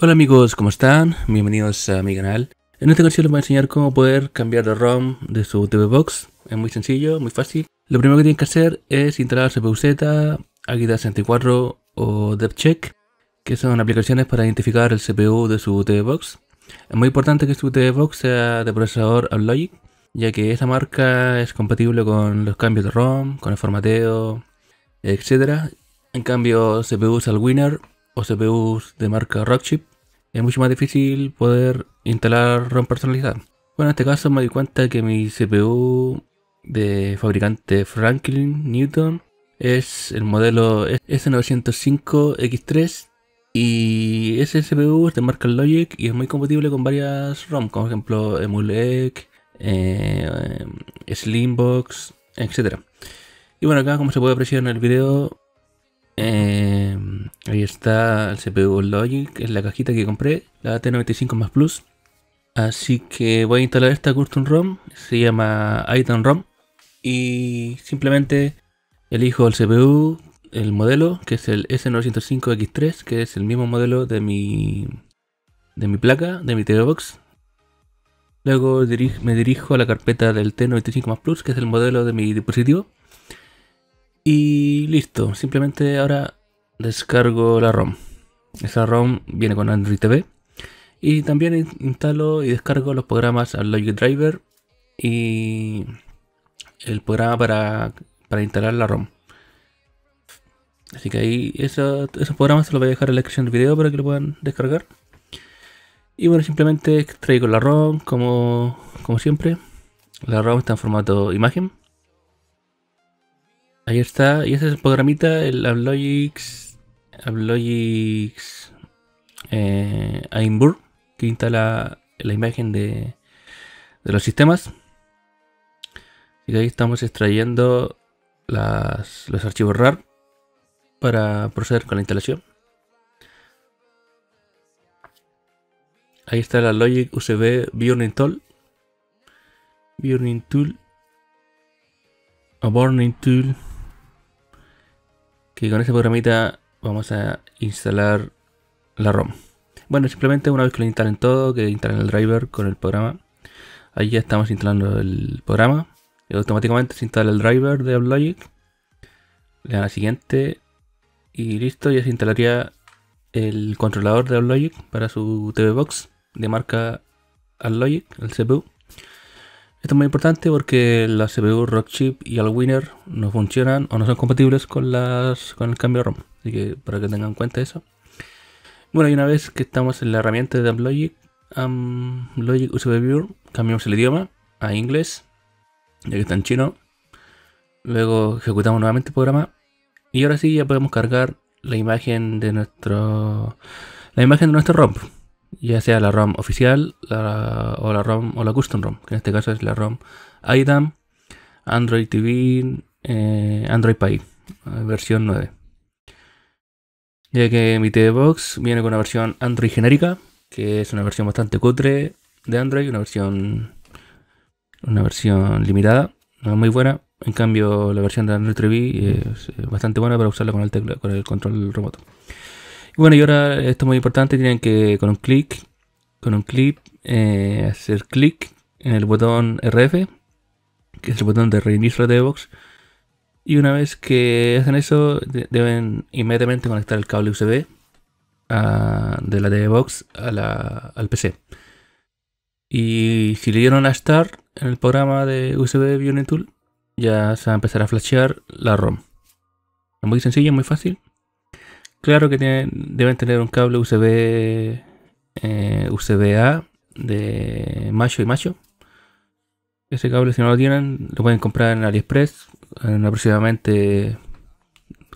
Hola amigos, ¿cómo están? Bienvenidos a mi canal. En este ocasión les voy a enseñar cómo poder cambiar la ROM de su TV Box. Es muy sencillo, muy fácil. Lo primero que tienen que hacer es instalar CPU-Z, Agita 64 o DevCheck, que son aplicaciones para identificar el CPU de su TV Box. Es muy importante que su TV Box sea de procesador Logic, ya que esa marca es compatible con los cambios de ROM, con el formateo, etc. En cambio, CPUs al Winner o CPUs de marca Rockchip, es mucho más difícil poder instalar ROM personalizada. Bueno, en este caso me di cuenta que mi CPU de fabricante Franklin Newton es el modelo S905X3 y ese CPU es de marca Logic y es muy compatible con varias ROM, como ejemplo Emulec, eh, Slimbox, etc. Y bueno, acá como se puede apreciar en el video, eh, ahí está el CPU Logic, es la cajita que compré, la T95 Así que voy a instalar esta custom ROM, se llama Item ROM. Y simplemente elijo el CPU, el modelo, que es el S905X3, que es el mismo modelo de mi, de mi placa, de mi TV Box. Luego me dirijo a la carpeta del T95 Plus, que es el modelo de mi dispositivo. Y listo, simplemente ahora descargo la ROM. Esa ROM viene con Android TV. Y también instalo y descargo los programas al Logic Driver y el programa para, para instalar la ROM. Así que ahí esos programas se los voy a dejar en la descripción del video para que lo puedan descargar. Y bueno, simplemente extraigo la ROM como, como siempre. La ROM está en formato imagen. Ahí está, y ese es el programita, el ablogics ablogics eh, Aimbur, que instala la imagen de, los sistemas. Y ahí estamos extrayendo los archivos RAR para proceder con la instalación. Ahí está la Logic USB Burning Tool. Burning A Burning Tool que con ese programita vamos a instalar la ROM. Bueno, simplemente una vez que lo instalen todo, que instalen el driver con el programa. Ahí ya estamos instalando el programa. Y automáticamente se instala el driver de AppLogic. Le dan a siguiente. Y listo, ya se instalaría el controlador de AppLogic para su TV Box de marca AppLogic, el CPU. Esto es muy importante porque la CPU Rockchip y Alwinner no funcionan o no son compatibles con, las, con el cambio de ROM. Así que para que tengan en cuenta eso. Bueno, y una vez que estamos en la herramienta de Amlogic. Amlogic Logic Viewer, cambiamos el idioma a inglés, ya que está en chino. Luego ejecutamos nuevamente el programa. Y ahora sí ya podemos cargar la imagen de nuestro. La imagen de nuestro ROM ya sea la ROM oficial o la ROM o la custom ROM, que en este caso es la ROM IDAM, Android TV, eh, Android Pie, eh, versión 9. Ya que mi TV box viene con una versión Android genérica, que es una versión bastante cutre de Android, una versión una versión limitada, no muy buena. En cambio, la versión de Android TV es eh, bastante buena para usarla con el control remoto bueno, y ahora esto es muy importante, tienen que con un clic, con un clic, eh, hacer clic en el botón RF, que es el botón de reinicio de box. Y una vez que hacen eso, deben inmediatamente conectar el cable USB ah, de la TV Box al PC. Y si le dieron a Start en el programa de USB Unity Tool, ya se va a empezar a flashear la ROM. Es muy sencillo, muy fácil. Claro que tienen, deben tener un cable USB eh, a de macho y macho. Ese cable si no lo tienen lo pueden comprar en AliExpress en aproximadamente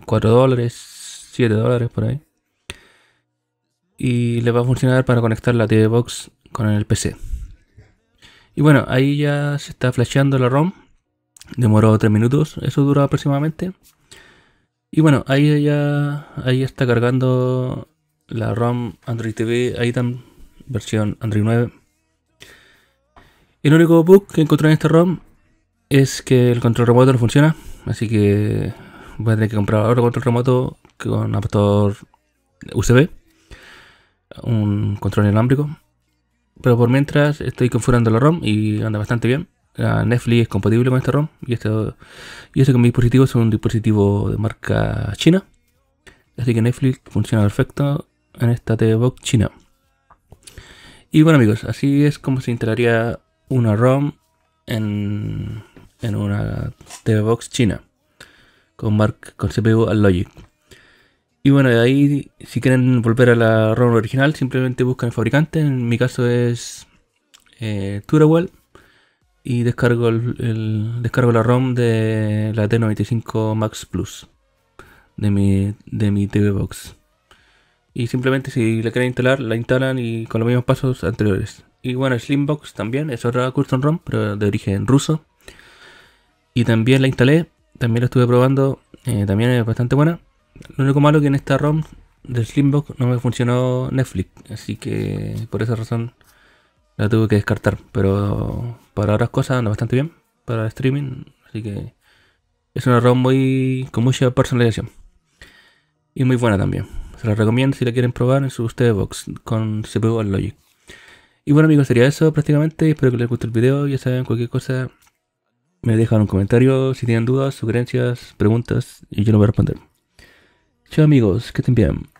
4 dólares, 7 dólares por ahí. Y le va a funcionar para conectar la TV Box con el PC. Y bueno, ahí ya se está flasheando la ROM. Demoró 3 minutos, eso dura aproximadamente. Y bueno, ahí ya ahí está cargando la ROM Android TV Item versión Android 9. El único bug que encontré en esta ROM es que el control remoto no funciona, así que voy a tener que comprar otro control remoto con adaptador USB, un control inalámbrico. Pero por mientras estoy configurando la ROM y anda bastante bien. La Netflix es compatible con esta ROM y este y este mi dispositivo es un dispositivo de marca china. Así que Netflix funciona perfecto en esta TV Box china. Y bueno amigos, así es como se instalaría una ROM en, una TV Box china con, Mark, con CPU al Logic. Y bueno, de ahí si quieren volver a la ROM original simplemente buscan el fabricante, en mi caso es eh, y descargo, el, descargo la ROM de la T95 Max Plus de mi, de mi TV Box. Y simplemente si la quieren instalar, la instalan y con los mismos pasos anteriores. Y bueno, Slimbox también es otra custom ROM, pero de origen ruso. Y también la instalé, también la estuve probando, eh, también es bastante buena. Lo único malo que en esta ROM del Slimbox no me funcionó Netflix, así que por esa razón la tuve que descartar. Pero para otras cosas anda bastante bien para streaming, así que es una ROM muy, con mucha personalización. Y muy buena también. Se la recomiendo si la quieren probar en su box con CPU al Logic. Y bueno amigos, sería eso prácticamente. Espero que les guste el video. Ya saben, cualquier cosa me dejan un comentario. Si tienen dudas, sugerencias, preguntas, y yo lo voy a responder. Chao amigos, que estén bien.